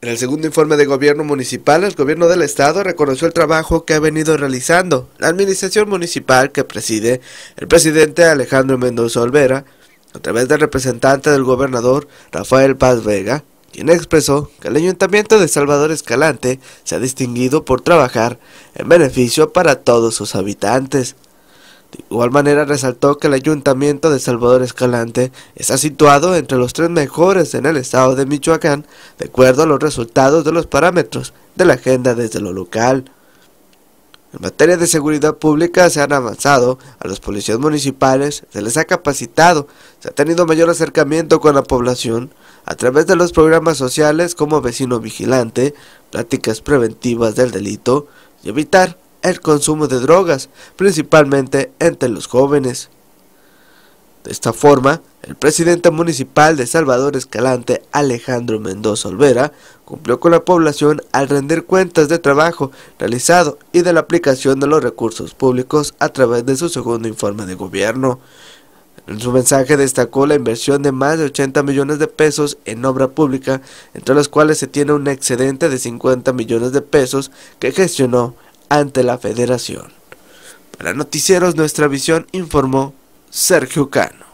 En el segundo informe de gobierno municipal, el gobierno del estado reconoció el trabajo que ha venido realizando la administración municipal que preside el presidente Alejandro Mendoza Olvera, a través del representante del gobernador Rafael Paz Vega, quien expresó que el ayuntamiento de Salvador Escalante se ha distinguido por trabajar en beneficio para todos sus habitantes. De igual manera resaltó que el ayuntamiento de Salvador Escalante está situado entre los tres mejores en el estado de Michoacán, de acuerdo a los resultados de los parámetros de la agenda desde lo local. En materia de seguridad pública se han avanzado, a los policías municipales se les ha capacitado, se ha tenido mayor acercamiento con la población a través de los programas sociales como vecino vigilante, prácticas preventivas del delito y evitar el consumo de drogas, principalmente entre los jóvenes. De esta forma, el presidente municipal de Salvador Escalante, Alejandro Mendoza Olvera, cumplió con la población al rendir cuentas de trabajo realizado y de la aplicación de los recursos públicos a través de su segundo informe de gobierno. En su mensaje destacó la inversión de más de 80 millones de pesos en obra pública, entre los cuales se tiene un excedente de 50 millones de pesos que gestionó ante la federación. Para Noticieros Nuestra Visión informó Sergio Cano.